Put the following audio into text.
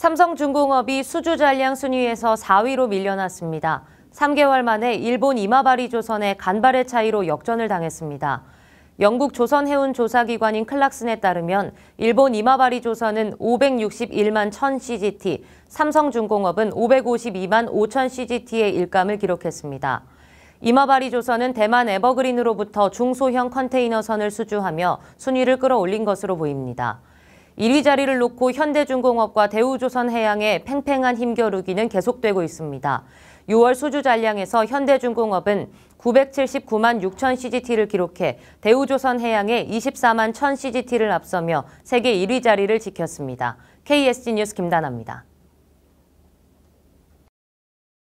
삼성중공업이 수주 잔량 순위에서 4위로 밀려났습니다. 3개월 만에 일본 이마바리 조선의 간발의 차이로 역전을 당했습니다. 영국 조선해운 조사기관인 클락슨에 따르면 일본 이마바리 조선은 561만 1000CGT, 삼성중공업은 552만 5000CGT의 일감을 기록했습니다. 이마바리 조선은 대만 에버그린으로부터 중소형 컨테이너선을 수주하며 순위를 끌어올린 것으로 보입니다. 1위 자리를 놓고 현대중공업과 대우조선해양의 팽팽한 힘겨루기는 계속되고 있습니다. 6월 수주 잔량에서 현대중공업은 979만 6천 CGT를 기록해 대우조선해양의 24만 1 CGT를 앞서며 세계 1위 자리를 지켰습니다. KSG 뉴스 김다나입니다.